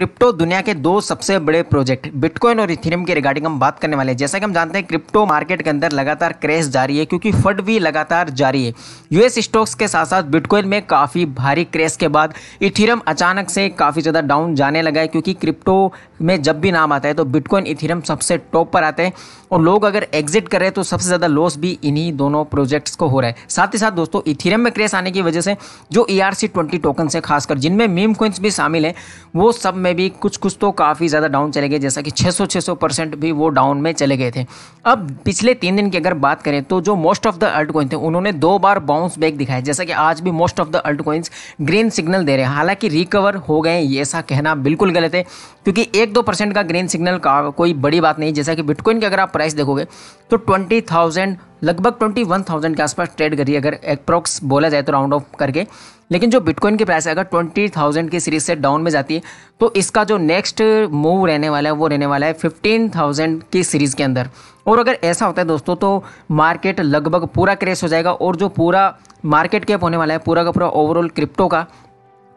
crypto दुनिया के दो सबसे बड़े प्रोजेक्ट बिटकॉइन और इथेरियम के रिगार्डिंग हम बात करने वाले हैं जैसा कि हम जानते हैं क्रिप्टो मार्केट के अंदर लगातार क्रेश जारी है क्योंकि फट भी लगातार जारी है यूएस स्टॉक्स के साथ साथ बिटकॉइन में काफ़ी भारी क्रेश के बाद इथेरियम अचानक से काफ़ी ज़्यादा डाउन जाने लगा है क्योंकि क्रिप्टो में जब भी नाम आता है तो बिटकॉइन इथेरियम सबसे टॉप पर आते हैं और लोग अगर एग्जिट कर रहे हैं तो सबसे ज़्यादा लॉस भी इन्हीं दोनों प्रोजेक्ट्स को हो रहा है साथ ही साथ दोस्तों इथेरियम में क्रेश आने की वजह से जो ई e आर टोकन से खासकर जिनमें मीम कोइंस भी शामिल हैं वो सब में में भी कुछ कुछ तो काफ़ी ज़्यादा डाउन चले गए जैसा कि 600-600 परसेंट भी वो डाउन में चले गए थे अब पिछले तीन दिन की अगर बात करें तो जो most of the alt coin थे उन्होंने दो बार बाउंस बैक दिखाया जैसा कि आज भी most of the alt coins green signal दे रहे हैं हालांकि रिकवर हो गए ऐसा कहना बिल्कुल गलत है क्योंकि एक दो परसेंट का ग्रीन सिग्नल का कोई बड़ी बात नहीं जैसा कि बिटकॉइन की अगर आप प्राइस देखोगे तो ट्वेंटी लगभग ट्वेंटी के आसपास ट्रेड करिए अगर अप्रोक्स बोला जाए तो राउंड ऑफ करके लेकिन जो बिटकॉइन की प्राइस है अगर ट्वेंटी थाउजेंड की सीरीज से डाउन में जाती है तो इसका जो नेक्स्ट मूव रहने वाला है वो रहने वाला है फिफ्टीन थाउजेंड की सीरीज़ के अंदर और अगर ऐसा होता है दोस्तों तो मार्केट लगभग पूरा क्रेश हो जाएगा और जो पूरा मार्केट कैप होने वाला है पूरा का पूरा ओवरऑल क्रिप्टो का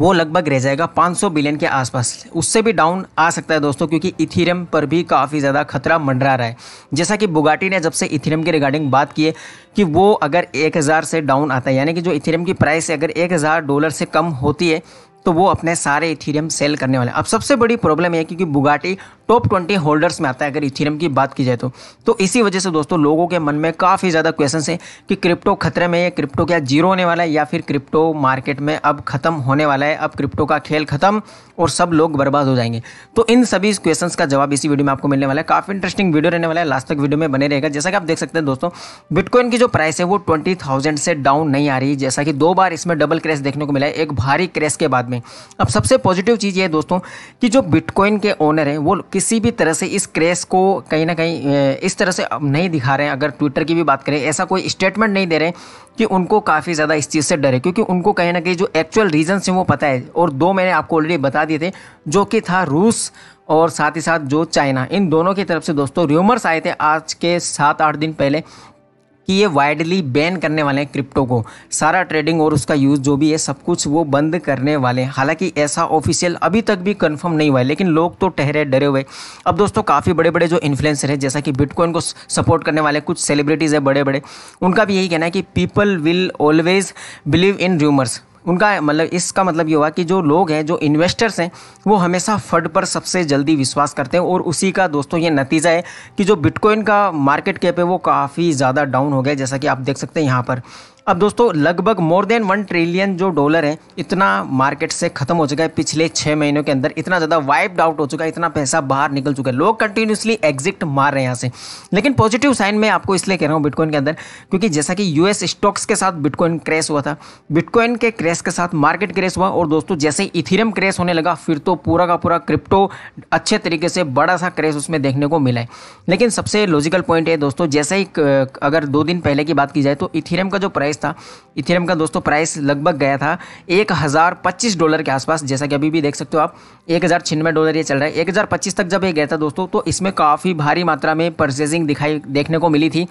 वो लगभग रह जाएगा 500 बिलियन के आसपास उससे भी डाउन आ सकता है दोस्तों क्योंकि इथेरियम पर भी काफ़ी ज़्यादा खतरा मंडरा रहा है जैसा कि बुगाटी ने जब से इथेरियम के रिगार्डिंग बात की है कि वो अगर 1000 से डाउन आता है यानी कि जो इथेरियम की प्राइस अगर 1000 डॉलर से कम होती है तो वो अपने सारे इथीरियम सेल करने वाले अब सबसे बड़ी प्रॉब्लम यह क्योंकि बुगाटी टॉप ट्वेंटी होल्डर्स में आता है अगर इथीरियम की बात की जाए तो तो इसी वजह से दोस्तों लोगों के मन में काफ़ी ज़्यादा क्वेश्चन है कि क्रिप्टो खतरे में है क्रिप्टो क्या जीरो होने वाला है या फिर क्रिप्टो मार्केट में अब ख़त्म होने वाला है अब क्रिप्टो का खेल ख़त्म और सब लोग बर्बाद हो जाएंगे तो इन सभी क्वेश्चंस का जवाब इसी वीडियो में आपको मिलने वाला है काफ़ी इंटरेस्टिंग वीडियो रहने वाला है लास्ट तक वीडियो में बने रहेगा जैसा कि आप देख सकते हैं दोस्तों बिटकॉइन की जो प्राइस है वो ट्वेंटी थाउजेंड से डाउन नहीं आ रही जैसा कि दो बार इसमें डबल क्रेश देखने को मिला है एक भारी क्रेश के बाद में अब सबसे पॉजिटिव चीज़ ये है दोस्तों कि जो बिटकॉइन के ओनर हैं वो किसी भी तरह से इस क्रेश को कहीं ना कहीं इस तरह से नहीं दिखा रहे हैं अगर ट्विटर की भी बात करें ऐसा कोई स्टेटमेंट नहीं दे रहे कि उनको काफ़ी ज़्यादा इस चीज़ से डर है क्योंकि उनको कहीं ना कहीं जो एक्चुअल रीजन हैं वो पता है और दो मैंने आपको ऑलरेडी बता दिए थे जो कि था रूस और साथ ही साथ जो चाइना इन दोनों की तरफ से दोस्तों र्यूमर्स आए थे आज के सात आठ दिन पहले कि ये वाइडली बैन करने वाले हैं क्रिप्टो को सारा ट्रेडिंग और उसका यूज़ जो भी है सब कुछ वो बंद करने वाले हैं हालांकि ऐसा ऑफिशियल अभी तक भी कंफर्म नहीं हुआ है लेकिन लोग तो ठहरे डरे हुए अब दोस्तों काफ़ी बड़े बड़े जो इन्फ्लुएंसर हैं जैसा कि बिटकॉइन को सपोर्ट करने वाले कुछ सेलिब्रिटीज़ हैं बड़े बड़े उनका भी यही कहना है कि people will always believe in rumours उनका मतलब इसका मतलब ये हुआ कि जो लोग हैं जो इन्वेस्टर्स हैं वो हमेशा फंड पर सबसे जल्दी विश्वास करते हैं और उसी का दोस्तों ये नतीजा है कि जो बिटकॉइन का मार्केट कैप है वो काफ़ी ज़्यादा डाउन हो गया जैसा कि आप देख सकते हैं यहाँ पर अब दोस्तों लगभग मोर देन वन ट्रिलियन जो डॉलर है इतना मार्केट से खत्म हो चुका है पिछले छः महीनों के अंदर इतना ज़्यादा वाइप्ड आउट हो चुका है इतना पैसा बाहर निकल चुका है लोग कंटिन्यूसली एग्जिट मार रहे हैं यहाँ से लेकिन पॉजिटिव साइन मैं आपको इसलिए कह रहा हूँ बिटकॉइन के अंदर क्योंकि जैसा कि यूएस स्टॉक्स के साथ बिटकॉइन क्रैश हुआ था बिटकॉइन के क्रैश के साथ मार्केट क्रेश हुआ और दोस्तों जैसे इथिरम क्रेश होने लगा फिर तो पूरा का पूरा क्रिप्टो अच्छे तरीके से बड़ा सा क्रेश उसमें देखने को मिला है लेकिन सबसे लॉजिकल पॉइंट है दोस्तों जैसे ही अगर दो दिन पहले की बात की जाए तो इथिरम का जो प्राइस प्राइस था इथेरियम का दोस्तों प्राइस लगभग गया था एक हज़ार पच्चीस डॉलर के आसपास जैसा कि अभी भी देख सकते हो आप एक हज़ार छियानवे डॉलर ये चल रहा है एक हज़ार पच्चीस तक जब ये गया था दोस्तों तो इसमें काफ़ी भारी मात्रा में परचेजिंग दिखाई देखने को मिली थी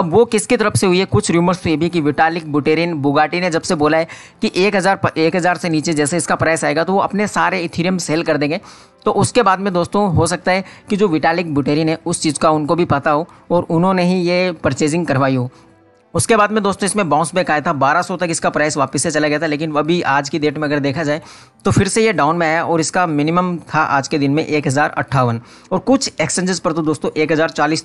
अब वो किसकी तरफ से हुई है कुछ र्यूमर्स तो ये भी कि विटालिक बुटेरिन बुगाटी ने जब से बोला है कि एक हज़ार एक हज़ार से नीचे जैसे इसका प्राइस आएगा तो वो अपने सारे इथेरियम सेल कर देंगे तो उसके बाद में दोस्तों हो सकता है कि जो विटालिक बुटेरिन है उस चीज़ का उनको भी पता हो और उन्होंने ही ये परचेजिंग करवाई हो उसके बाद में दोस्तों इसमें बाउंस बैक आया था 1200 तक इसका प्राइस वापस से चला गया था लेकिन अभी आज की डेट में अगर देखा जाए तो फिर से ये डाउन में आया और इसका मिनिमम था आज के दिन में एक और कुछ एक्सचेंजेस पर तो दोस्तों एक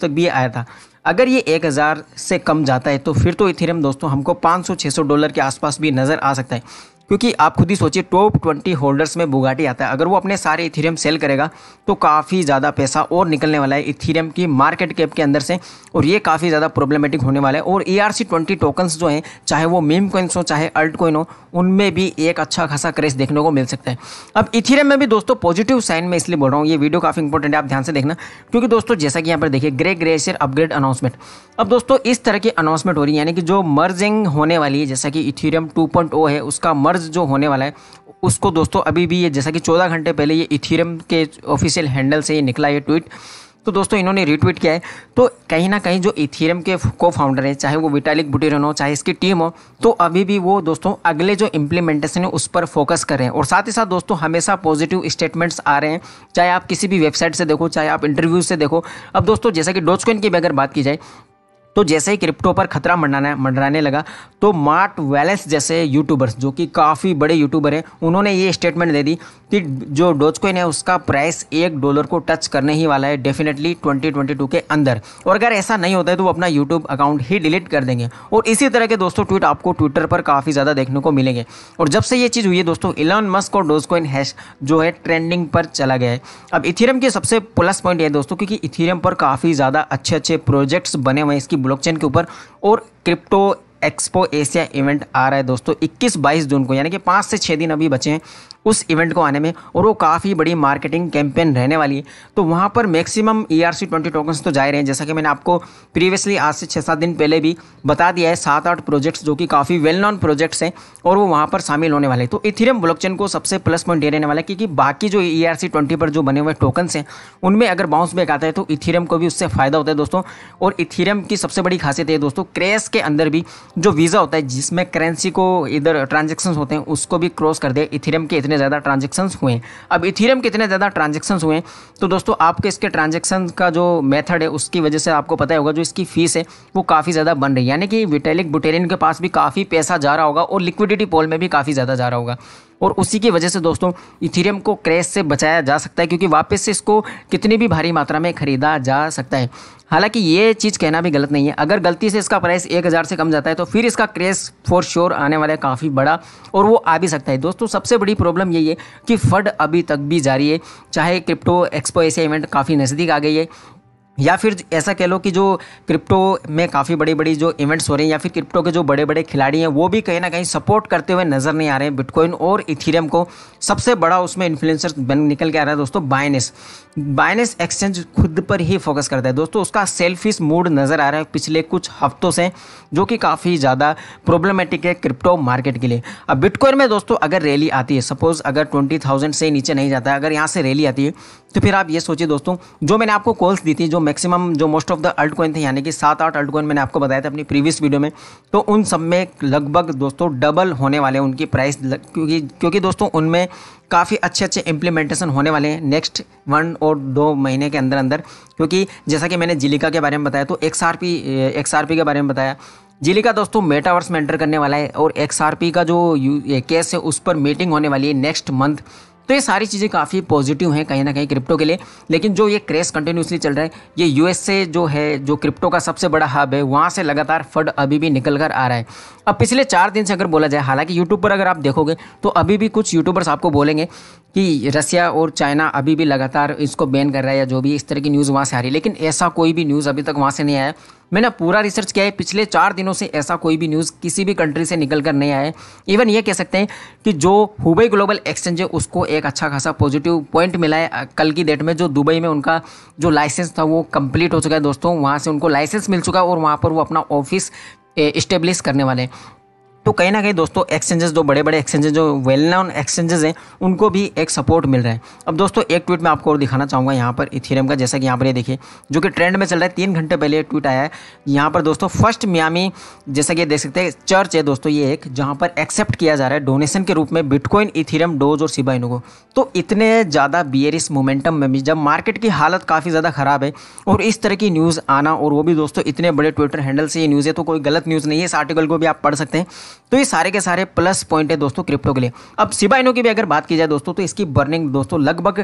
तक भी आया था अगर ये 1000 से कम जाता है तो फिर तो इथेरियम दोस्तों हमको 500-600 डॉलर के आसपास भी नज़र आ सकता है क्योंकि आप खुद ही सोचिए टॉप ट्वेंटी होल्डर्स में बुगाटी आता है अगर वो अपने सारे इथेरियम सेल करेगा तो काफ़ी ज़्यादा पैसा और निकलने वाला है इथेरियम की मार्केट कैप के अंदर से और ये काफ़ी ज़्यादा प्रॉब्लमेटिक होने वाला है और E R C twenty tokens जो हैं चाहे वो मीम कोइंस हो चाहे अल्ट कोइन हो उनमें भी एक अच्छा खासा क्रेश देखने को मिल सकता है अब इथीरियम में भी दोस्तों पॉजिटिव साइन में इसलिए बोल रहा हूँ ये वीडियो काफ़ी इंपॉर्टेंट है आप ध्यान से देखना क्योंकि दोस्तों जैसा कि यहाँ पर देखिए ग्रे ग्रेशियर अपग्रेड अनाउंसमेंट अब दोस्तों इस तरह की अनाउंसमेंट हो रही है यानी कि जो मर्जिंग होने वाली है जैसा कि इथीरियम टू oh है उसका मर्ज जो होने वाला है उसको दोस्तों अभी भी ये जैसा कि चौदह घंटे पहले ये इथीरियम के ऑफिशियल हैंडल से ये निकला ये ट्वीट तो दोस्तों इन्होंने रिट्वीट किया है तो कहीं ना कहीं जो इथेरियम के को फाउंडर हैं चाहे वो विटालिक बुटेरन हो चाहे इसकी टीम हो तो अभी भी वो दोस्तों अगले जो इम्प्लीमेंटेशन है उस पर फोकस कर रहे हैं और साथ ही साथ दोस्तों हमेशा पॉजिटिव स्टेटमेंट्स आ रहे हैं चाहे आप किसी भी वेबसाइट से देखो चाहे आप इंटरव्यू से देखो अब दोस्तों जैसा कि डोज की अगर बात की जाए तो जैसे ही क्रिप्टो पर खतरा मंडराने मंडराने लगा तो मार्ट वैलेंस जैसे यूट्यूबर्स जो कि काफ़ी बड़े यूट्यूबर हैं उन्होंने ये स्टेटमेंट दे दी कि जो डोजकॉइन है उसका प्राइस एक डॉलर को टच करने ही वाला है डेफिनेटली 2022 के अंदर और अगर ऐसा नहीं होता है तो वो अपना यूट्यूब अकाउंट ही डिलीट कर देंगे और इसी तरह के दोस्तों ट्वीट आपको ट्विटर पर काफ़ी ज़्यादा देखने को मिलेंगे और जब से ये चीज़ हुई है दोस्तों इलॉन मस्क और डोजकॉइन हैश जो है ट्रेंडिंग पर चला गया है अब इथीरियम के सबसे प्लस पॉइंट है दोस्तों क्योंकि इथीरियम पर काफ़ी ज़्यादा अच्छे अच्छे प्रोजेक्ट्स बने हुए हैं इसकी ब्लॉकचेन के ऊपर और क्रिप्टो एक्सपो एशिया इवेंट आ रहा है दोस्तों 21-22 जून को यानी कि पाँच से छः दिन अभी बचे हैं उस इवेंट को आने में और वो काफ़ी बड़ी मार्केटिंग कैंपेन रहने वाली है तो वहाँ पर maximum E R C twenty tokens तो जा रहे हैं जैसा कि मैंने आपको प्रीवियसली आज से छः सात दिन पहले भी बता दिया है सात आठ प्रोजेक्ट्स जो कि काफ़ी वेल नॉन प्रोजेक्ट्स हैं और वो वहाँ पर शामिल होने वाले हैं तो इथिरियम ब्लॉकचेन को सबसे प्लस पॉइंट ये रहने वाला है क्योंकि बाकी जो ई आर सी ट्वेंटी पर जो बने हुए टोकन्स हैं उनमें अगर बाउंस बैक आता है तो इथिरियम को भी उससे फ़ायदा होता है दोस्तों और इथिरियम की सबसे बड़ी खासियत है दोस्तों क्रेस के अंदर भी जो वीज़ा होता है जिसमें करेंसी को इधर ट्रांजेक्शन होते हैं उसको भी क्रॉस कर दे इथिरियम के इतने कितने ज़्यादा ट्रांजेक्शन्स हुए हैं अब इथीरियम कितने ज़्यादा ट्रांजेक्शन्स हुए हैं तो दोस्तों आपके इसके ट्रांजेक्शन का जो मेथड है उसकी वजह से आपको पता होगा जो इसकी फ़ीस है वो काफ़ी ज़्यादा बन रही है यानी कि विटेलिक बुटेलिन के पास भी काफ़ी पैसा जा रहा होगा और लिक्विडिटी पोल में भी काफ़ी ज़्यादा जा रहा होगा और उसी की वजह से दोस्तों इथेरियम को क्रैश से बचाया जा सकता है क्योंकि वापस से इसको कितनी भी भारी मात्रा में खरीदा जा सकता है हालांकि ये चीज़ कहना भी गलत नहीं है अगर गलती से इसका प्राइस एक हज़ार से कम जाता है तो फिर इसका क्रेस फॉर श्योर आने वाला है काफ़ी बड़ा और वो आ भी सकता है दोस्तों सबसे बड़ी प्रॉब्लम यही है कि फड अभी तक भी जारी है चाहे क्रिप्टो एक्सपो ऐसे इवेंट काफ़ी नज़दीक आ गई है या फिर ऐसा कह लो कि जो क्रिप्टो में काफ़ी बड़ी बड़ी जो इवेंट्स हो रही हैं या फिर क्रिप्टो के जो बड़े बड़े खिलाड़ी हैं वो भी कहीं ना कहीं सपोर्ट करते हुए नज़र नहीं आ रहे हैं बिटकॉइन और इथीरियम को सबसे बड़ा उसमें इन्फ्लुएंसर बन निकल के आ रहा है दोस्तों बाइनेस बाइनेस एक्सचेंज खुद पर ही फोकस करता है दोस्तों उसका सेल्फिश मूड नज़र आ रहा है पिछले कुछ हफ्तों से जो कि काफ़ी ज़्यादा प्रॉब्लमेटिक है क्रिप्टो मार्केट के लिए अब बिटकॉइन में दोस्तों अगर रैली आती है सपोज़ अगर ट्वेंटी थाउजेंड से नीचे नहीं जाता है अगर यहाँ से रैली आती है तो फिर आप ये सोचिए दोस्तों जो मैंने आपको कॉल्स दी थी जो मैक्सिमम जो most of the alt coin थे यानी कि सात आठ अल्ट कोइन मैंने आपको बताया था अपनी प्रीवियस वीडियो में तो उन सब में लगभग दोस्तों डबल होने वाले हैं उनकी प्राइस क्योंकि क्योंकि दोस्तों उनमें काफ़ी अच्छे अच्छे इम्प्लीमेंटेशन होने वाले हैं नेक्स्ट वन और दो महीने के अंदर अंदर क्योंकि जैसा कि मैंने जिलिका के बारे में बताया तो X R P X R P के बारे में बताया जिलिका दोस्तों मेटावर्स में एंटर करने वाला है और एक्स आर पी का जो केस है उस पर मीटिंग होने वाली है नेक्स्ट मंथ तो ये सारी चीज़ें काफ़ी पॉजिटिव हैं कहीं ना कहीं क्रिप्टो के लिए लेकिन जो ये क्रेश कंटिन्यूसली चल रहा है ये यूएसए जो है जो क्रिप्टो का सबसे बड़ा हब है वहाँ से लगातार फंड अभी भी निकल कर आ रहा है अब पिछले चार दिन से अगर बोला जाए हालांकि यूट्यूब पर अगर आप देखोगे तो अभी भी कुछ यूट्यूबर्स आपको बोलेंगे कि रसिया और चाइना अभी भी लगातार इसको बैन कर रहा है या जो भी इस तरह की न्यूज़ वहाँ से आ रही है लेकिन ऐसा कोई भी न्यूज़ अभी तक वहाँ से नहीं आया मैंने पूरा रिसर्च किया है पिछले चार दिनों से ऐसा कोई भी न्यूज़ किसी भी कंट्री से निकल कर नहीं आया है इवन ये कह सकते हैं कि जो हुबई ग्लोबल एक्सचेंज है उसको एक अच्छा खासा पॉजिटिव पॉइंट मिला है कल की डेट में जो दुबई में उनका जो लाइसेंस था वो कंप्लीट हो चुका है दोस्तों वहाँ से उनको लाइसेंस मिल चुका है और वहाँ पर वो अपना ऑफिस इस्टेब्लिश करने वाले हैं तो कहीं ना कहीं दोस्तों एक्सचेंजेस जो बड़े बड़े एक्सचेंजेस जो वेल नॉन एक्सचेंजेस हैं उनको भी एक सपोर्ट मिल रहा है अब दोस्तों एक ट्वीट में आपको और दिखाना चाहूँगा यहाँ पर इथेरियम का जैसा कि यहाँ पर ये देखिए जो कि ट्रेंड में चल रहा है तीन घंटे पहले ट्वीट आया है यहाँ पर दोस्तों फर्स्ट मियामी जैसा कि देख सकते हैं चर्च है दोस्तों ये एक जहाँ पर एक्सेप्ट किया जा रहा है डोनेशन के रूप में बिटकॉइन इथेरियम डोज और सिबाइनो को तो इतने ज़्यादा बियरिस मोमेंटम में भी जब मार्केट की हालत काफ़ी ज़्यादा ख़राब है और इस तरह की न्यूज़ आना और वो भी दोस्तों इतने बड़े ट्विटर हैंडल से ये न्यूज़ है तो कोई गलत न्यूज़ नहीं है इस आर्टिकल को भी आप पढ़ सकते हैं तो ये सारे के सारे प्लस पॉइंट है दोस्तों क्रिप्टो के लिए अब सिबा इनो की भी अगर बात की जाए दोस्तों तो इसकी बर्निंग दोस्तों लगभग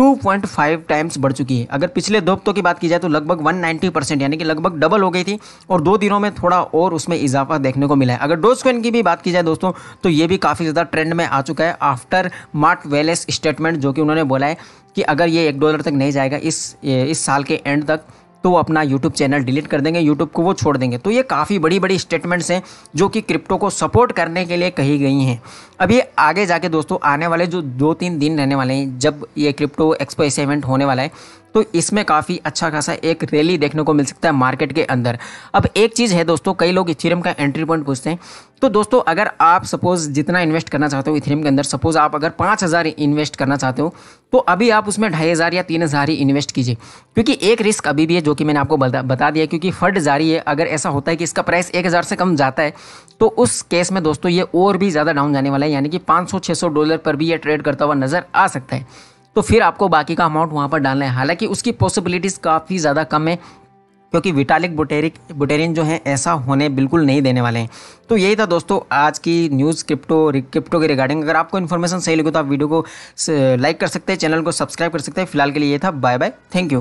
2.5 टाइम्स बढ़ चुकी है अगर पिछले दो हफ्तों की बात की जाए तो लगभग 190 परसेंट यानी कि लगभग डबल हो गई थी और दो दिनों में थोड़ा और उसमें इजाफा देखने को मिला है अगर डोज कॉइन की भी बात की जाए दोस्तों तो ये भी काफ़ी ज़्यादा ट्रेंड में आ चुका है आफ्टर मार्ट वेलेस स्टेटमेंट जो कि उन्होंने बोला है कि अगर ये एक डॉलर तक नहीं जाएगा इस इस साल के एंड तक तो अपना यूट्यूब चैनल डिलीट कर देंगे यूट्यूब को वो छोड़ देंगे तो ये काफ़ी बड़ी बड़ी स्टेटमेंट्स हैं जो कि क्रिप्टो को सपोर्ट करने के लिए कही गई हैं अब ये आगे जाके दोस्तों आने वाले जो दो तीन दिन रहने वाले हैं जब ये क्रिप्टो एक्सपो ऐसे इवेंट होने वाला है तो इसमें काफ़ी अच्छा खासा एक रैली देखने को मिल सकता है मार्केट के अंदर अब एक चीज़ है दोस्तों कई लोग इथेरियम का एंट्री पॉइंट पूछते हैं तो दोस्तों अगर आप सपोज जितना इन्वेस्ट करना चाहते हो इथेरियम के अंदर सपोज आप अगर पाँच हज़ार इन्वेस्ट करना चाहते हो तो अभी आप उसमें ढाई हज़ार या तीन हज़ार ही इन्वेस्ट कीजिए क्योंकि एक रिस्क अभी भी है जो कि मैंने आपको बता बता दिया क्योंकि फंड जारी है अगर ऐसा होता है कि इसका प्राइस एक हज़ार से कम जाता है तो उस केस में दोस्तों ये और भी ज़्यादा डाउन जाने वाला है यानी कि पाँच सौ छः सौ डॉलर पर भी ये ट्रेड करता हुआ नज़र आ सकता है तो फिर आपको बाकी का अमाउंट वहाँ पर डालना है हालांकि उसकी पॉसिबिलिटीज़ काफ़ी ज़्यादा कम है क्योंकि विटालिक बुटेरिक बुटेरिन जो है ऐसा होने बिल्कुल नहीं देने वाले हैं तो यही था दोस्तों आज की न्यूज़ क्रिप्टो क्रिप्टो के रिगार्डिंग अगर आपको इन्फॉर्मेशन सही लगे तो आप वीडियो को लाइक कर सकते हैं चैनल को सब्सक्राइब कर सकते हैं फिलहाल के लिए ये था बाय बाय थैंक यू